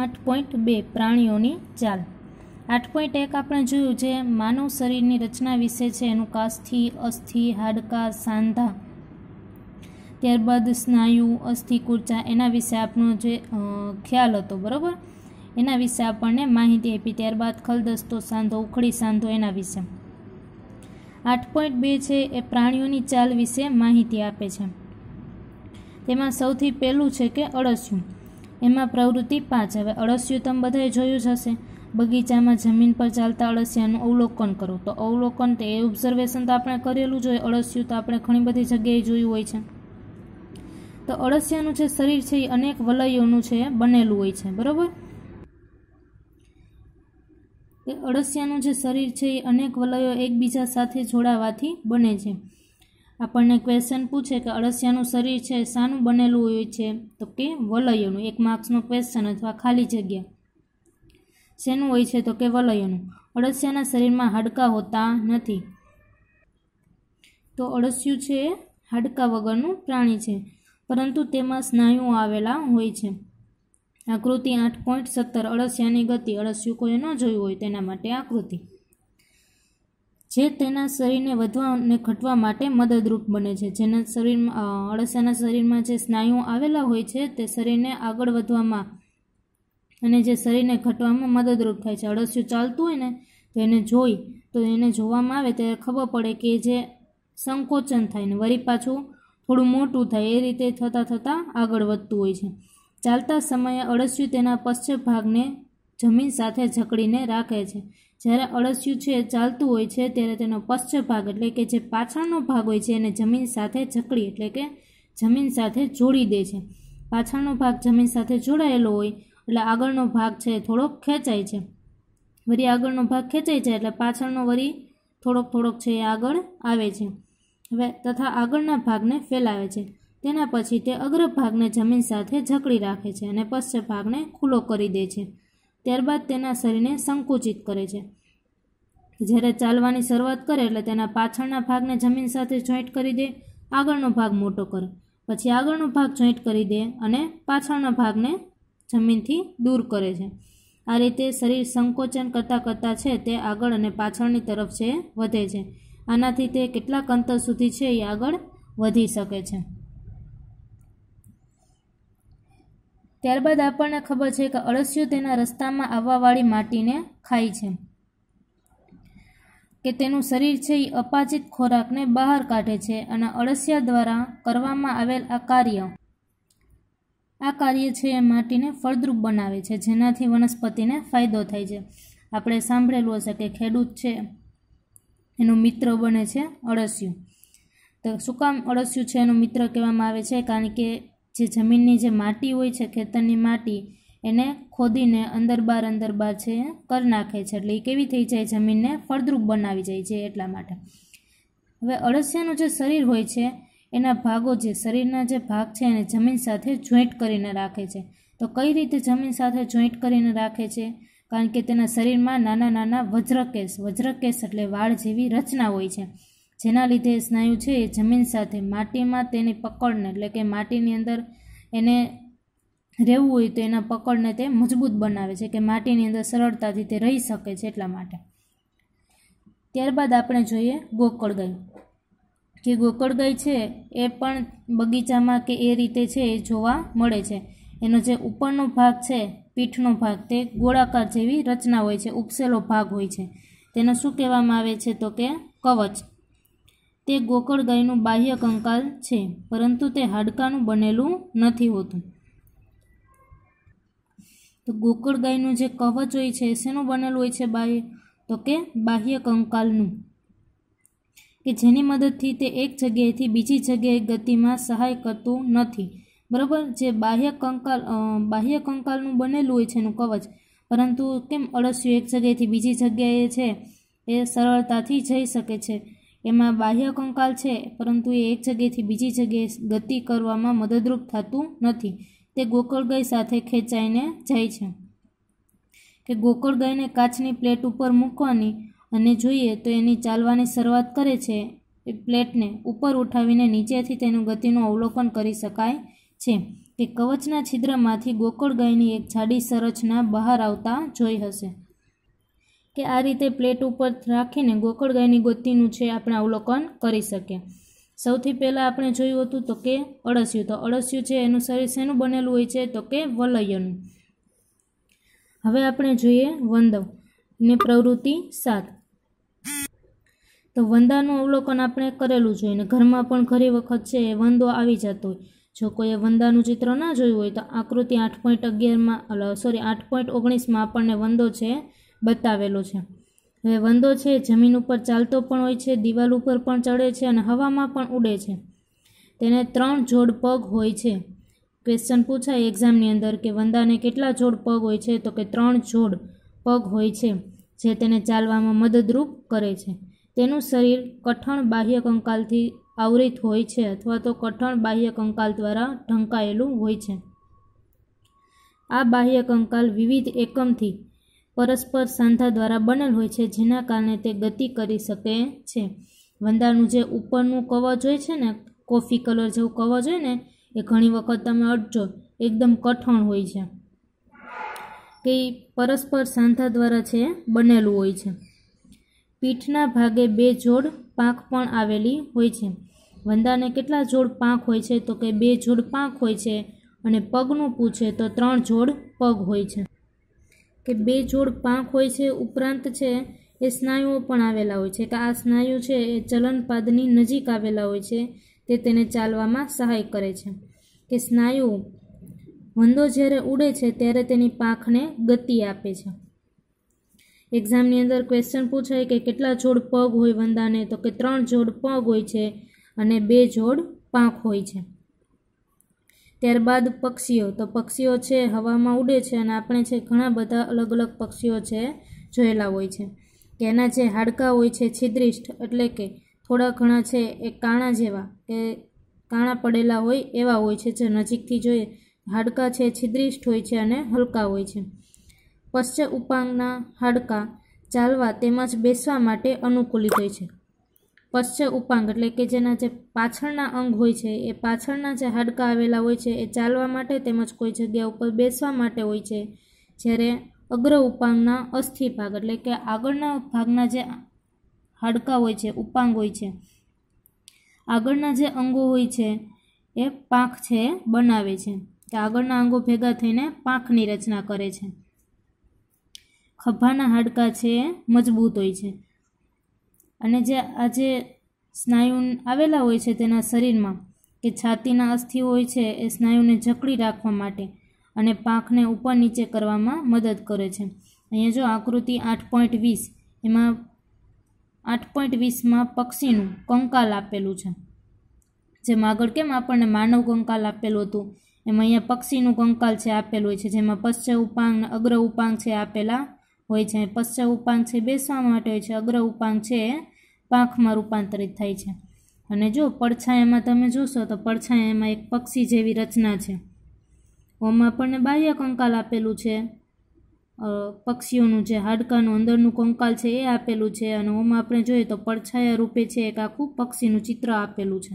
આઠ પોઈન્ટ બે પ્રાણીઓની ચાલ આઠ પોઈન્ટ એક આપણે જોયું જે માનવ શરીરની રચના વિશે છે એનું કાસ્થિ અસ્થિ હાડકા સાંધા ત્યારબાદ સ્નાયુ અસ્થિ કુર્ચા એના વિશે આપણો જે ખ્યાલ હતો બરાબર એના વિશે આપણને માહિતી આપી ત્યારબાદ ખલદસ્તો સાંધો ઉખડી સાંધો એના વિશે આઠ પોઈન્ટ બે છે એ પ્રાણીઓની ચાલ વિશે માહિતી આપે છે તેમાં સૌથી પહેલું છે કે અળસિયું એમાં પ્રવૃત્તિ પાંચ હવે અળસિયું તમે બધાએ જોયું જ હશે બગીચામાં જમીન પર ચાલતા અળસિયાનું અવલોકન કરો તો અવલોકન તે ઓબ્ઝર્વેશન તો આપણે કરેલું જ હોય અળસિયું તો આપણે ઘણી બધી જગ્યાએ જોયું હોય છે તો અળસિયાનું જે શરીર છે એ અનેક વલયોનું છે બનેલું હોય છે બરાબર એ અળસિયાનું જે શરીર છે એ અનેક વલયો એકબીજા સાથે જોડાવાથી બને છે આપણને ક્વેશ્ચન પૂછે કે અળસિયાનું શરીર છે શાનું બનેલું હોય છે તો કે વલયનું એક માર્ક્સનો ક્વેશ્ચન અથવા ખાલી જગ્યા શેનું હોય છે તો કે વલયનું અળસિયાના શરીરમાં હાડકાં હોતા નથી તો અળસિયું છે એ હાડકાં વગરનું પ્રાણી છે પરંતુ તેમાં સ્નાયુઓ આવેલા હોય છે આકૃતિ આઠ પોઈન્ટ સત્તર અળસિયાની ગતિ અળસિયું કોઈ ન જોયું હોય તેના માટે આકૃતિ જે તેના શરીરને વધવા અને ઘટવા માટે મદદરૂપ બને છે જેના શરીરમાં અળસાના શરીરમાં જે સ્નાયુઓ આવેલા હોય છે તે શરીરને આગળ વધવામાં અને જે શરીરને ઘટવામાં મદદરૂપ થાય છે અળસિયું ચાલતું હોય ને તો એને જોઈ તો એને જોવામાં આવે ત્યારે ખબર પડે કે જે સંકોચન થાય ને વળી પાછું થોડું મોટું થાય એ રીતે થતાં થતાં આગળ વધતું હોય છે ચાલતા સમયે અળસિયું તેના પશ્ચિમ ભાગને જમીન સાથે જકડીને રાખે છે જ્યારે અળસિયું છે ચાલતું હોય છે ત્યારે તેનો પશ્ચ ભાગ એટલે કે જે પાછળનો ભાગ હોય છે એને જમીન સાથે જકડી એટલે કે જમીન સાથે જોડી દે છે પાછળનો ભાગ જમીન સાથે જોડાયેલો હોય એટલે આગળનો ભાગ છે થોડોક ખેંચાય છે વરી આગળનો ભાગ ખેંચાય છે એટલે પાછળનો વરી થોડોક થોડોક છે એ આગળ આવે છે હવે તથા આગળના ભાગને ફેલાવે છે તેના પછી તે અગ્ર ભાગને જમીન સાથે જકડી રાખે છે અને પશ્ચ ભાગને ખુલ્લો કરી દે છે ત્યારબાદ તેના શરીરને સંકુચિત કરે છે જ્યારે ચાલવાની શરૂઆત કરે એટલે તેના પાછળના ભાગને જમીન સાથે જોઈન્ટ કરી દે આગળનો ભાગ મોટો કરે પછી આગળનો ભાગ જોઈન્ટ કરી દે અને પાછળના ભાગને જમીનથી દૂર કરે છે આ રીતે શરીર સંકોચન કરતાં કરતાં છે તે આગળ અને પાછળની તરફ છે વધે છે આનાથી તે કેટલાક અંતર સુધી છે એ આગળ વધી શકે છે ત્યારબાદ આપણને ખબર છે કે અળસિયું તેના રસ્તામાં આવવાવાળી માટીને ખાય છે કે તેનું શરીર છે એ અપાચિત ખોરાકને બહાર કાઢે છે અને અળસિયા દ્વારા કરવામાં આવેલ આ કાર્ય આ કાર્ય છે એ માટીને ફળદ્રુપ બનાવે છે જેનાથી વનસ્પતિને ફાયદો થાય છે આપણે સાંભળેલું હશે કે ખેડૂત છે એનું મિત્ર બને છે અળસિયું તો શું કામ અળસિયું છે એનું મિત્ર કહેવામાં આવે છે કારણ કે જે જમીનની જે માટી હોય છે ખેતરની માટી એને ખોદીને અંદર બાર અંદર બાર છે કરી નાખે છે એટલે એ કેવી થઈ જાય જમીનને ફળદ્રુપ બનાવી જાય છે એટલા માટે હવે અળસિયાનું જે શરીર હોય છે એના ભાગો જે શરીરના જે ભાગ છે એને જમીન સાથે જોઈન્ટ કરીને રાખે છે તો કઈ રીતે જમીન સાથે જોઈન્ટ કરીને રાખે છે કારણ કે તેના શરીરમાં નાના નાના વજ્ર વજ્ર વજ્રકેશ એટલે વાળ જેવી રચના હોય છે જેના લીધે સ્નાયુ છે એ જમીન સાથે માટીમાં તેની પકડને એટલે કે માટીની અંદર એને રહેવું હોય તો એના પકડને તે મજબૂત બનાવે છે કે માટીની અંદર સરળતાથી તે રહી શકે છે એટલા માટે ત્યારબાદ આપણે જોઈએ ગોકળગાય કે ગોકળગાય છે એ પણ બગીચામાં કે એ રીતે છે એ જોવા મળે છે એનો જે ઉપરનો ભાગ છે પીઠનો ભાગ તે ગોળાકાર જેવી રચના હોય છે ઉપસેલો ભાગ હોય છે તેને શું કહેવામાં આવે છે તો કે કવચ તે ગોકળ ગાયનું બાહ્ય કંકાલ છે પરંતુ તે હાડકાનું બનેલું નથી હોતું તો ગોકળ ગાયનું જે કવચ હોય છે શેનું બનેલું હોય છે બાહ્ય તો કે બાહ્ય કંકાલનું કે જેની મદદથી તે એક જગ્યાએથી બીજી જગ્યાએ ગતિમાં સહાય કરતું નથી બરાબર જે બાહ્ય કંકાલ બાહ્ય કંકાલનું બનેલું હોય છે એનું કવચ પરંતુ કેમ અળસિયું એક જગ્યાએથી બીજી જગ્યાએ છે એ સરળતાથી જઈ શકે છે એમાં બાહ્ય કંકાલ છે પરંતુ એ એક જગ્યાએથી બીજી જગ્યાએ ગતિ કરવામાં મદદરૂપ થતું નથી તે ગોકળ ગાય સાથે ખેંચાઈને જાય છે કે ગોકળ ગાયને કાચની પ્લેટ ઉપર મૂકવાની અને જોઈએ તો એની ચાલવાની શરૂઆત કરે છે એ પ્લેટને ઉપર ઉઠાવીને નીચેથી તેનું ગતિનું અવલોકન કરી શકાય છે કે કવચના છિદ્રમાંથી ગોકળ ગાયની એક જાડી સંરચના બહાર આવતા જોઈ હશે કે આ રીતે પ્લેટ ઉપર રાખીને ગોકળ ગાયની ગોતીનું છે આપણે અવલોકન કરી શકીએ સૌથી પહેલાં આપણે જોયું હતું તો કે અળસિયું તો અળસિયું છે એનું શરીર શેનું બનેલું હોય છે તો કે વલયનું હવે આપણે જોઈએ વંદવ ને પ્રવૃત્તિ સાત તો વંદાનું અવલોકન આપણે કરેલું જોઈએ ને ઘરમાં પણ ઘણી વખત છે એ વંદો આવી જતો હોય જો કોઈએ વંદાનું ચિત્ર ના જોયું હોય તો આકૃતિ આઠ પોઈન્ટ અગિયારમાં સોરી આઠ પોઈન્ટ ઓગણીસમાં આપણને વંદો છે બતાવેલો છે હવે વંદો છે જમીન ઉપર ચાલતો પણ હોય છે દિવાલ ઉપર પણ ચડે છે અને હવામાં પણ ઉડે છે તેને ત્રણ જોડ પગ હોય છે ક્વેશ્ચન પૂછાય એક્ઝામની અંદર કે વંદાને કેટલા જોડ પગ હોય છે તો કે ત્રણ જોડ પગ હોય છે જે તેને ચાલવામાં મદદરૂપ કરે છે તેનું શરીર કઠણ બાહ્ય કંકાલથી આવરિત હોય છે અથવા તો કઠણ બાહ્ય કંકાલ દ્વારા ઢંકાયેલું હોય છે આ બાહ્ય કંકાલ વિવિધ એકમથી પરસ્પર સાંધા દ્વારા બનેલ હોય છે જેના કારણે તે ગતિ કરી શકે છે વંદાનું જે ઉપરનું કવચ હોય છે ને કોફી કલર જેવું કવચ હોય ને એ ઘણી વખત તમે અટજો એકદમ કઠણ હોય છે કે પરસ્પર સાંધા દ્વારા છે બનેલું હોય છે પીઠના ભાગે બે જોડ પાંખ પણ આવેલી હોય છે વંદાને કેટલા જોડ પાંખ હોય છે તો કે બે જોડ પાંખ હોય છે અને પગનું પૂછે તો ત્રણ જોડ પગ હોય છે કે બે જોડ પાંખ હોય છે ઉપરાંત છે એ સ્નાયુઓ પણ આવેલા હોય છે કે આ સ્નાયુ છે એ ચલનપાદની નજીક આવેલા હોય છે તે તેને ચાલવામાં સહાય કરે છે કે સ્નાયુ વંદો જ્યારે ઉડે છે ત્યારે તેની પાંખને ગતિ આપે છે એક્ઝામની અંદર ક્વેશ્ચન પૂછાય કે કેટલા જોડ પગ હોય વંદાને તો કે ત્રણ જોડ પગ હોય છે અને બે જોડ પાંખ હોય છે ત્યારબાદ પક્ષીઓ તો પક્ષીઓ છે હવામાં ઉડે છે અને આપણે છે ઘણા બધા અલગ અલગ પક્ષીઓ છે જોયેલા હોય છે કે એના જે હાડકાં હોય છે છિદ્રિષ્ઠ એટલે કે થોડા ઘણા છે એ કાણા જેવા કે કાણા પડેલા હોય એવા હોય છે જે નજીકથી જોઈએ હાડકાં છે છિદ્રિષ્ઠ હોય છે અને હલકા હોય છે પશ્ચ ઉપાંગના હાડકાં ચાલવા તેમજ બેસવા માટે અનુકૂલિત હોય છે પશ્ચ ઉપાંગ એટલે કે જેના જે પાછળના અંગ હોય છે એ પાછળના જે હાડકાં આવેલા હોય છે એ ચાલવા માટે તેમજ કોઈ જગ્યા ઉપર બેસવા માટે હોય છે જ્યારે અગ્ર ઉપાંગના અસ્થિ ભાગ એટલે કે આગળના ભાગના જે હાડકાં હોય છે ઉપાંગ હોય છે આગળના જે અંગો હોય છે એ પાંખ છે એ બનાવે છે કે આગળના અંગો ભેગા થઈને પાંખની રચના કરે છે ખભાના હાડકાં છે એ મજબૂત હોય છે અને જે આ જે સ્નાયુ આવેલા હોય છે તેના શરીરમાં કે છાતીના અસ્થિઓ હોય છે એ સ્નાયુને જકડી રાખવા માટે અને પાંખને ઉપર નીચે કરવામાં મદદ કરે છે અહીંયા જો આકૃતિ આઠ પોઈન્ટ વીસ એમાં આઠ પોઈન્ટ વીસમાં પક્ષીનું કંકાલ આપેલું છે જેમાં આગળ કેમ આપણને માનવ કંકાલ આપેલું હતું એમાં અહીંયા પક્ષીનું કંકાલ છે આપેલું હોય છે જેમાં પશ્ચ ઉપાંગ અગ્ર ઉપાંગ છે આપેલા હોય છે પશ્ચ ઉપાંગ છે બેસવા માટે હોય છે અગ્ર ઉપાંગ છે પાંખમાં રૂપાંતરિત થાય છે અને જો પડછાયામાં તમે જોશો તો પડછાયામાં એક પક્ષી જેવી રચના છે ઓમાં આપણને બાહ્ય કંકાલ આપેલું છે પક્ષીઓનું જે હાડકાનું અંદરનું કંકાલ છે એ આપેલું છે અને ઓમાં આપણે જોઈએ તો પડછાયા રૂપે છે એક આખું પક્ષીનું ચિત્ર આપેલું છે